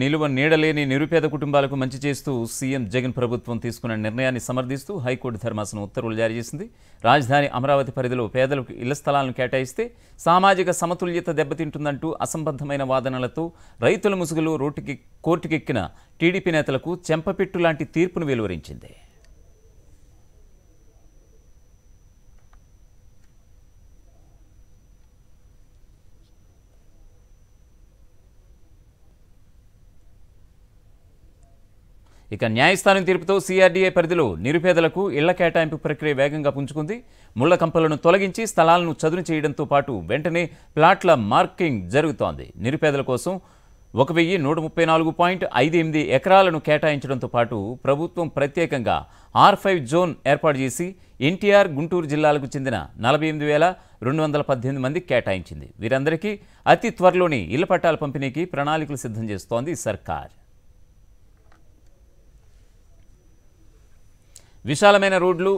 నిలువ నీడలేని నిరుపేద కుటుంబాలకు మంచి చేస్తూ సీఎం జగన్ ప్రభుత్వం తీసుకున్న నిర్ణయాన్ని సమర్థిస్తూ హైకోర్టు ధర్మాసనం ఉత్తర్వులు జారీ చేసింది రాజధాని అమరావతి పరిధిలో పేదలకు ఇళ్ల స్థలాలను కేటాయిస్తే సామాజిక సమతుల్యత దెబ్బతింటుందంటూ అసంబద్ధమైన వాదనలతో రైతుల ముసుగులు రోడ్డుకి కోర్టుకెక్కిన టీడీపీ నేతలకు చెంపపెట్టు లాంటి తీర్పును వెలువరించింది ఇక న్యాయస్థానం తీర్పుతో సిఆర్డీఏ పరిధిలో నిరుపేదలకు ఇళ్ల కేటాయింపు ప్రక్రియ వేగంగా పుంజుకుంది ముళ్ల కంపలను తొలగించి స్థలాలను చదును చేయడంతో పాటు వెంటనే ప్లాట్ల మార్కింగ్ జరుగుతోంది నిరుపేదల కోసం ఒక వెయ్యి నూట ముప్పై నాలుగు పాయింట్ ఐదు ఎనిమిది ఎకరాలను కేటాయించడంతో పాటు ప్రభుత్వం ప్రత్యేకంగా ఆర్ ఫైవ్ జోన్ ఏర్పాటు చేసి ఎన్టీఆర్ గుంటూరు జిల్లాలకు చెందిన నలభై ఎనిమిది వేల రెండు వందల పద్దెనిమిది మంది కేటాయించింది వీరందరికీ అతి త్వరలోని ఇళ్ల పట్టాల పంపిణీకి ప్రణాళికలు సిద్ధం చేస్తోంది సర్కార్ విశాలమైన రోడ్లు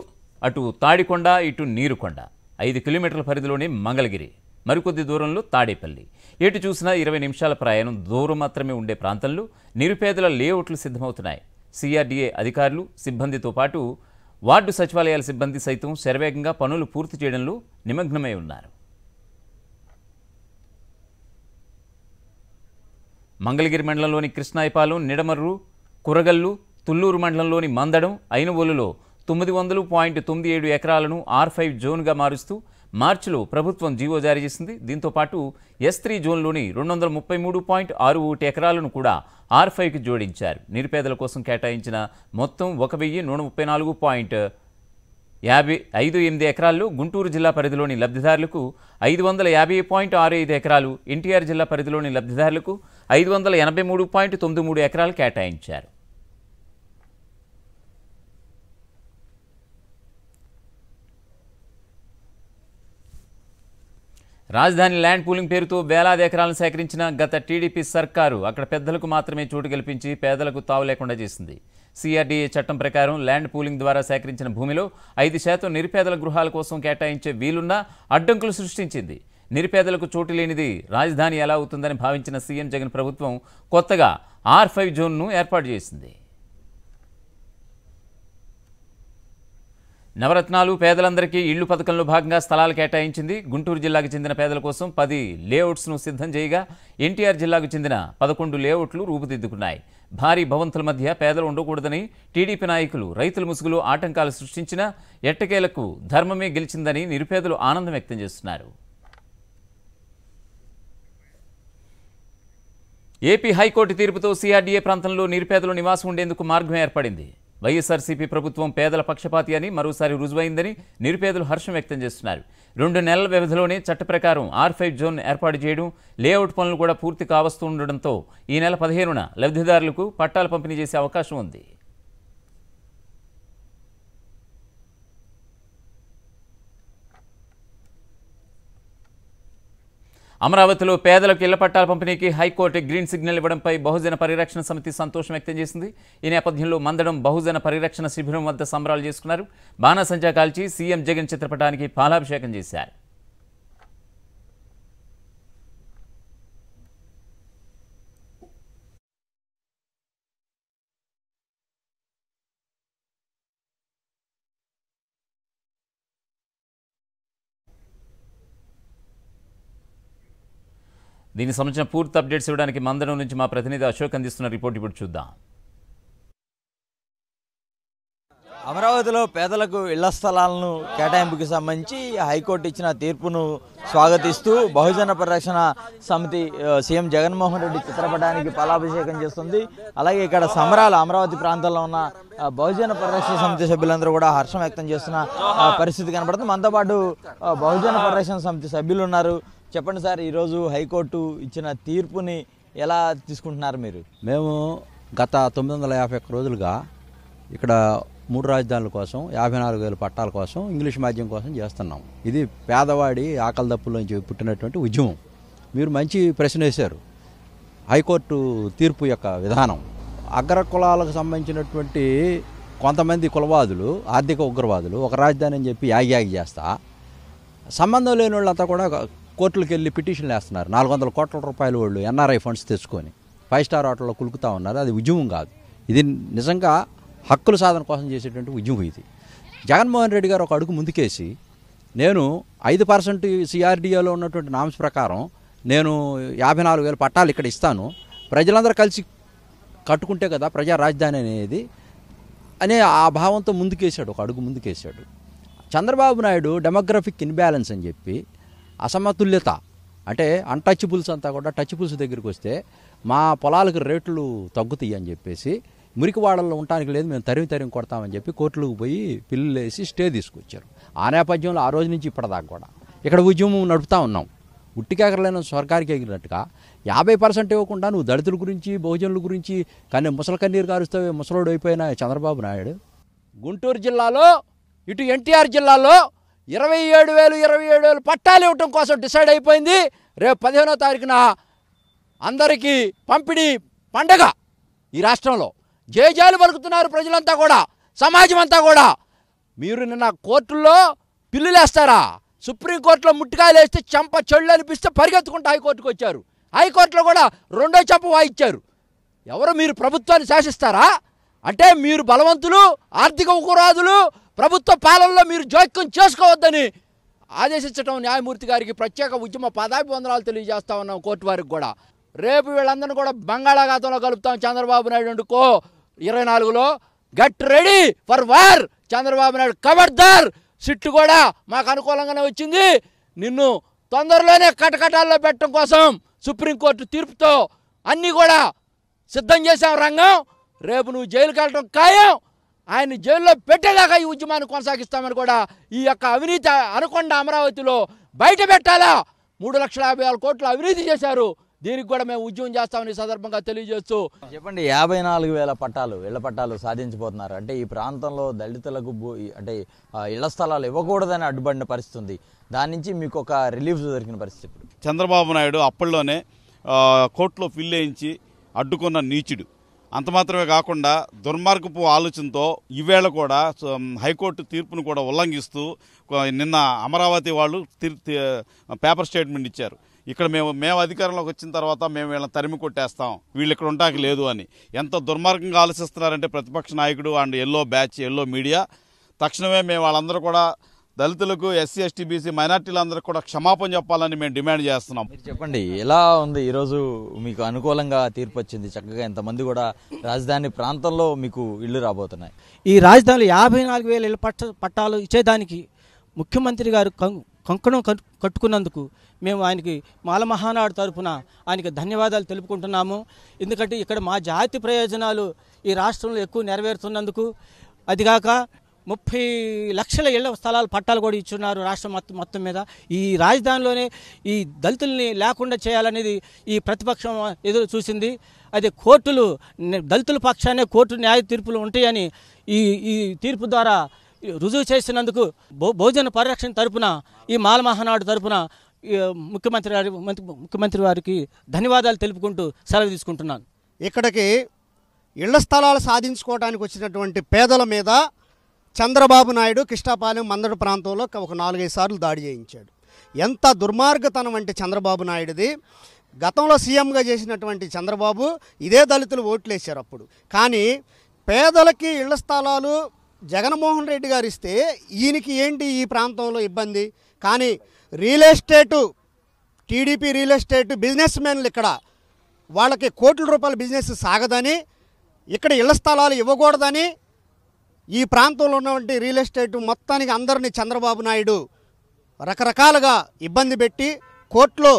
అటు తాడికొండ ఇటు నీరుకొండ ఐదు కిలోమీటర్ల పరిధిలోని మంగళగిరి మరికొద్ది దూరంలో తాడేపల్లి ఎటు చూసినా ఇరవై నిమిషాల ప్రయాణం దూరం మాత్రమే ఉండే ప్రాంతంలో నిరుపేదల లేఅవుట్లు సిద్ధమవుతున్నాయి సిఆర్డీఏ అధికారులు సిబ్బందితో పాటు వార్డు సచివాలయాల సిబ్బంది సైతం శరవేగంగా పనులు పూర్తి చేయడంలో నిమగ్నమై ఉన్నారు మంగళగిరి మండలంలోని కృష్ణాయపాలెం నిడమర్రు కురగల్లు తుళ్లూరు మండలంలోని మందడం అయినవోలులో తొమ్మిది వందలు పాయింట్ తొమ్మిది ఏడు ఎకరాలను ఆర్ ఫైవ్ జోన్గా మారుస్తూ మార్చిలో ప్రభుత్వం జీవో జారీ చేసింది దీంతో పాటు ఎస్ త్రీ జోన్లోని రెండు వందల ముప్పై మూడు పాయింట్ ఆరు ఒకటి ఎకరాలను కూడా ఆర్ ఫైవ్కి జోడించారు నిరుపేదల కోసం కేటాయించిన మొత్తం ఒక వెయ్యి నూట ముప్పై నాలుగు పాయింట్ యాభై ఐదు ఎనిమిది ఎకరాల్లో గుంటూరు జిల్లా పరిధిలోని లబ్ధిదారులకు ఐదు వందల యాభై పాయింట్ ఆరు ఐదు ఎకరాలు ఎన్టీఆర్ జిల్లా పరిధిలోని లబ్ధిదారులకు ఐదు వందల ఎనభై మూడు పాయింట్ తొమ్మిది మూడు ఎకరాలు కేటాయించారు రాజధాని ల్యాండ్ పూలింగ్ పేరుతో వేలాది ఎకరాలను సేకరించిన గత టీడీపీ సర్కారు అక్కడ పెద్దలకు మాత్రమే చోటు కల్పించి పేదలకు తావు లేకుండా చేసింది సిఆర్డీఏ చట్టం ప్రకారం ల్యాండ్ పూలింగ్ ద్వారా సేకరించిన భూమిలో ఐదు శాతం నిరుపేదల గృహాల కోసం కేటాయించే వీలున్న అడ్డంకులు సృష్టించింది నిరుపేదలకు చోటు లేనిది రాజధాని ఎలా అవుతుందని భావించిన సీఎం జగన్ ప్రభుత్వం కొత్తగా ఆర్ ఫైవ్ జోన్ను ఏర్పాటు చేసింది నవరత్నాలు పేదలందరికీ ఇళ్లు పథకంలో భాగంగా స్థలాలు కేటాయించింది గుంటూరు జిల్లాకు చెందిన పేదల కోసం పది లేఅవుట్స్ను సిద్ధం చేయగా ఎన్టీఆర్ జిల్లాకు చెందిన పదకొండు లేఅవుట్లు రూపుదిద్దుకున్నాయి భారీ భవంతుల మధ్య పేదలు ఉండకూడదని టీడీపీ నాయకులు రైతుల ముసుగులో ఆటంకాలు సృష్టించిన ఎట్టకేలకు ధర్మమే గెలిచిందని నిరుపేదలు ఆనందం వ్యక్తం చేస్తున్నారు ఏపీ హైకోర్టు తీర్పుతో సిఆర్డీఏ ప్రాంతంలో నిరుపేదలు నివాసం ఉండేందుకు మార్గం ఏర్పడింది వైఎస్ఆర్సీపీ ప్రభుత్వం పేదల పక్షపాతి అని మరోసారి రుజువైందని నిరుపేదలు హర్షం వ్యక్తం చేస్తున్నారు రెండు నెలల వ్యవధిలోనే చట్ట ప్రకారం ఆర్ ఫైవ్ జోన్ ఏర్పాటు చేయడం లేఅవుట్ పనులు కూడా పూర్తి కావస్తుండటంతో ఈ నెల పదిహేనున లబ్ధిదారులకు పట్టాలు పంపిణీ చేసే అవకాశం ఉంది అమరావతిలో పేదలకు ఇళ్ల పట్టాల పంపిణీకి హైకోర్టు గ్రీన్ సిగ్నల్ ఇవ్వడంపై బహుజన పరిరక్షణ సమితి సంతోషం వ్యక్తం చేసింది ఈ నేపథ్యంలో మందడం బహుజన పరిరక్షణ శిబిరం వద్ద సంబరాలు చేసుకున్నారు బాణసంచా కాల్చి సీఎం జగన్ చిత్రపటానికి పాలాభిషేకం చేశారు దీనికి సంబంధించిన పూర్తి అప్డేట్స్ ఇవ్వడానికి మందడం నుంచి మా ప్రతినిధి అశోక్ అందిస్తున్న రిపోర్ట్ ఇప్పుడు చూద్దాం అమరావతిలో పేదలకు ఇళ్ల స్థలాలను కేటాయింపుకి సంబంధించి హైకోర్టు ఇచ్చిన తీర్పును స్వాగతిస్తూ బహుజన పరిరక్షణ సమితి సీఎం జగన్మోహన్ రెడ్డి చిత్రపటానికి పాలాభిషేకం చేస్తుంది అలాగే ఇక్కడ సమరాలు అమరావతి ప్రాంతంలో ఉన్న బహుజన పరిరక్షణ సమితి సభ్యులందరూ కూడా హర్షం వ్యక్తం చేస్తున్న పరిస్థితి కనబడుతుంది మనతో పాటు బహుజన పరిరక్షణ సమితి సభ్యులు ఉన్నారు చెప్పండి సార్ ఈరోజు హైకోర్టు ఇచ్చిన తీర్పుని ఎలా తీసుకుంటున్నారు మీరు మేము గత తొమ్మిది వందల యాభై ఒక్క రోజులుగా ఇక్కడ మూడు రాజధానుల కోసం యాభై నాలుగు వేల పట్టాల కోసం ఇంగ్లీష్ మాధ్యమం కోసం చేస్తున్నాం ఇది పేదవాడి ఆకలి దప్పుల నుంచి పుట్టినటువంటి ఉద్యమం మీరు మంచి ప్రశ్న వేశారు హైకోర్టు తీర్పు యొక్క విధానం అగ్ర కులాలకు సంబంధించినటువంటి కొంతమంది కులవాదులు ఆర్థిక ఉగ్రవాదులు ఒక రాజధాని అని చెప్పి యాగి యాగి చేస్తా సంబంధం లేని వాళ్ళంతా కూడా కోర్టులకు వెళ్ళి పిటిషన్లు వేస్తున్నారు నాలుగు వందల కోట్ల రూపాయలు వాళ్ళు ఎన్ఆర్ఐ ఫండ్స్ తెచ్చుకొని ఫైవ్ స్టార్ హోటల్లో కులుకుతూ ఉన్నారు అది ఉద్యమం కాదు ఇది నిజంగా హక్కుల సాధన కోసం చేసేటువంటి ఉద్యమం ఇది జగన్మోహన్ రెడ్డి గారు ఒక అడుగు ముందుకేసి నేను ఐదు పర్సెంట్ సిఆర్డిఏలో ఉన్నటువంటి నామ్స్ ప్రకారం నేను యాభై నాలుగు వేల పట్టాలు ఇక్కడ ఇస్తాను ప్రజలందరూ కలిసి కట్టుకుంటే కదా ప్రజా రాజధాని అనేది అనే ఆ భావంతో ముందుకేశాడు ఒక అడుగు ముందుకేశాడు చంద్రబాబు నాయుడు డెమోగ్రఫిక్ ఇన్బ్యాలెన్స్ అని చెప్పి అసమతుల్యత అంటే అన్టచ్బుల్స్ అంతా కూడా టచ్బుల్స్ దగ్గరికి వస్తే మా పొలాలకు రేట్లు తగ్గుతాయి అని చెప్పేసి మురికివాడల్లో ఉండడానికి లేదు మేము తరిమి తరిమి కొడతామని చెప్పి కోర్టులకు పోయి పిల్లలు వేసి స్టే తీసుకొచ్చారు ఆ నేపథ్యంలో ఆ రోజు నుంచి ఇప్పటిదాకా కూడా ఇక్కడ ఉద్యమం నడుపుతా ఉన్నాం ఉట్టికెగరలేని స్వర్గానికి ఎగిరినట్టుగా యాభై పర్సెంట్ ఇవ్వకుండా నువ్వు దళితుల గురించి బహుజనుల గురించి కానీ ముసలి కన్నీరు కారుస్తావే ముసలోడు అయిపోయిన చంద్రబాబు నాయుడు గుంటూరు జిల్లాలో ఇటు ఎన్టీఆర్ జిల్లాలో ఇరవై ఏడు వేలు ఇరవై ఏడు వేలు పట్టాలు ఇవ్వటం కోసం డిసైడ్ అయిపోయింది రేపు పదిహేనో తారీఖున అందరికీ పంపిణీ పండగ ఈ రాష్ట్రంలో జయజాలు పలుకుతున్నారు ప్రజలంతా కూడా సమాజం అంతా కూడా మీరు నిన్న కోర్టుల్లో పిల్లులేస్తారా సుప్రీంకోర్టులో ముట్టుకాయలు వేస్తే చెంప చెళ్ళు అనిపిస్తే పరిగెత్తుకుంటూ హైకోర్టుకు వచ్చారు హైకోర్టులో కూడా రెండో చెంప వాయిచ్చారు ఎవరు మీరు ప్రభుత్వాన్ని శాసిస్తారా అంటే మీరు బలవంతులు ఆర్థిక ఉకురాదులు ప్రభుత్వ పాలనలో మీరు జోక్యం చేసుకోవద్దని ఆదేశించడం న్యాయమూర్తి గారికి ప్రత్యేక ఉద్యమ పాదాభివందనాలు తెలియజేస్తా ఉన్నాం కోర్టు వారికి కూడా రేపు వీళ్ళందరినీ కూడా బంగాళాఘాతంలో కలుపుతాం చంద్రబాబు నాయుడు కో ఇరవై నాలుగులో get ready for war Chandrababu Naidu కబర్దార్ సిట్టు కూడా మాకు అనుకూలంగానే వచ్చింది నిన్ను తొందరలోనే కటకటాల్లో పెట్టడం కోసం సుప్రీంకోర్టు తీర్పుతో అన్నీ కూడా సిద్ధం చేశాం రంగం రేపు నువ్వు జైలుకి వెళ్ళడం ఖాయం ఆయన జైల్లో పెట్టేదాకా ఈ ఉద్యమాన్ని కొనసాగిస్తామని కూడా ఈ యొక్క అవినీతి అనుకొండ అమరావతిలో బయట పెట్టాలా మూడు లక్షల యాభై ఆరు కోట్లు అవినీతి చేశారు దీనికి కూడా మేము ఉద్యమం చేస్తామని సందర్భంగా తెలియజేస్తూ చెప్పండి యాభై నాలుగు వేల పట్టాలు ఇళ్ల పట్టాలు సాధించబోతున్నారు అంటే ఈ ప్రాంతంలో దళితులకు అంటే ఇళ్ల స్థలాలు ఇవ్వకూడదని అడ్డుపడిన పరిస్థితి ఉంది దాని నుంచి మీకు ఒక రిలీఫ్ దొరికిన పరిస్థితి చంద్రబాబు నాయుడు అప్పట్లోనే కోర్టులో ఫిల్ వేయించి అడ్డుకున్న నీచుడు అంత మాత్రమే కాకుండా దుర్మార్గపు ఆలోచనతో ఈవేళ కూడా హైకోర్టు తీర్పును కూడా ఉల్లంఘిస్తూ నిన్న అమరావతి వాళ్ళు పేపర్ స్టేట్మెంట్ ఇచ్చారు ఇక్కడ మేము మేము అధికారంలోకి వచ్చిన తర్వాత మేము వీళ్ళని తరిమి కొట్టేస్తాం వీళ్ళు ఇక్కడ ఉండడానికి లేదు అని ఎంత దుర్మార్గంగా ఆలోచిస్తున్నారంటే ప్రతిపక్ష నాయకుడు and yellow batch yellow media తక్షణమే మేము వాళ్ళందరూ కూడా దళితులకు ఎస్సీ ఎస్టీ బీసీ మైనార్టీలందరూ కూడా క్షమాపణ చెప్పాలని మేము డిమాండ్ చేస్తున్నాం మీరు చెప్పండి ఎలా ఉంది ఈరోజు మీకు అనుకూలంగా తీర్పు వచ్చింది చక్కగా ఇంతమంది కూడా రాజధాని ప్రాంతంలో మీకు ఇళ్ళు రాబోతున్నాయి ఈ రాజధానిలో యాభై నాలుగు వేల ఇళ్ళ పట్ట పట్టాలు ఇచ్చేదానికి ముఖ్యమంత్రి గారు కంకణం కట్టుకున్నందుకు మేము ఆయనకి మాల మహానాడు తరఫున ఆయనకి ధన్యవాదాలు తెలుపుకుంటున్నాము ఎందుకంటే ఇక్కడ మా జాతి ప్రయోజనాలు ఈ రాష్ట్రంలో ఎక్కువ నెరవేరుతున్నందుకు అదిగాక ముప్పై లక్షల ఇళ్ల స్థలాలు పట్టాలు కూడా ఇచ్చున్నారు రాష్ట్రం మొత్తం మొత్తం మీద ఈ రాజధానిలోనే ఈ దళితుల్ని లేకుండా చేయాలనేది ఈ ప్రతిపక్షం ఎదురు చూసింది అయితే కోర్టులు దళితుల పక్షానే కోర్టు న్యాయ తీర్పులు ఉంటాయని ఈ ఈ తీర్పు ద్వారా రుజువు చేసినందుకు భోజన పరిరక్షణ తరపున ఈ మాలమహానాడు తరపున ముఖ్యమంత్రి గారి ముఖ్యమంత్రి వారికి ధన్యవాదాలు తెలుపుకుంటూ సెలవు తీసుకుంటున్నాను ఇక్కడికి ఇళ్ల స్థలాలు సాధించుకోవడానికి వచ్చినటువంటి పేదల మీద చంద్రబాబు నాయుడు కృష్ణాపాలెం మందడు ప్రాంతంలో ఒక నాలుగైదు సార్లు దాడి చేయించాడు ఎంత దుర్మార్గతనం అంటే చంద్రబాబు నాయుడుది గతంలో సీఎంగా చేసినటువంటి చంద్రబాబు ఇదే దళితులు ఓట్లేశారు అప్పుడు కానీ పేదలకి ఇళ్ల స్థలాలు జగన్మోహన్ రెడ్డి గారు ఇస్తే ఈయనకి ఏంటి ఈ ప్రాంతంలో ఇబ్బంది కానీ real estate TDP real estate business మ్యాన్లు ఇక్కడ వాళ్ళకి కోట్ల రూపాయల బిజినెస్ సాగదని ఇక్కడ ఇళ్ల స్థలాలు ఇవ్వకూడదని ఈ ప్రాంతంలో ఉన్నటువంటి రియల్ ఎస్టేట్ మొత్తానికి అందరినీ చంద్రబాబు నాయుడు రకరకాలుగా ఇబ్బంది పెట్టి కోర్టులో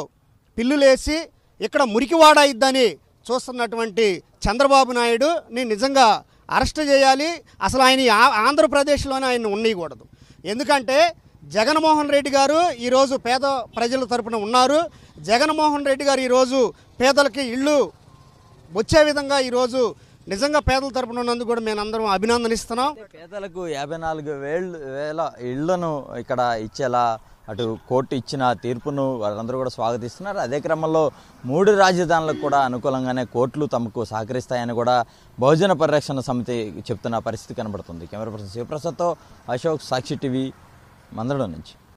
పిల్లులేసి ఇక్కడ మురికివాడ ఇద్దని చూస్తున్నటువంటి చంద్రబాబు నాయుడుని నిజంగా అరెస్ట్ చేయాలి అసలు ఆయన ఆంధ్రప్రదేశ్లోనే ఆయన ఉండకూడదు ఎందుకంటే జగన్మోహన్ రెడ్డి గారు ఈరోజు పేద ప్రజల తరపున ఉన్నారు జగన్మోహన్ రెడ్డి గారు ఈరోజు పేదలకి ఇళ్ళు వచ్చే విధంగా ఈరోజు నిజంగా పేదల తరపున ఉన్నందుకు కూడా మేము అందరం అభినందనిస్తున్నాం పేదలకు యాభై నాలుగు వేళ్ళు వేల ఇళ్లను ఇక్కడ ఇచ్చేలా అటు కోర్టు ఇచ్చిన తీర్పును వారందరూ కూడా స్వాగతిస్తున్నారు అదే క్రమంలో మూడు రాజధానులకు కూడా అనుకూలంగానే కోర్టులు తమకు సహకరిస్తాయని కూడా బహుజన పరిరక్షణ సమితి చెప్తున్న పరిస్థితి కనబడుతుంది కెమెరా పర్సన్ శివప్రసాద్తో అశోక్ సాక్షి టీవీ మందడం నుంచి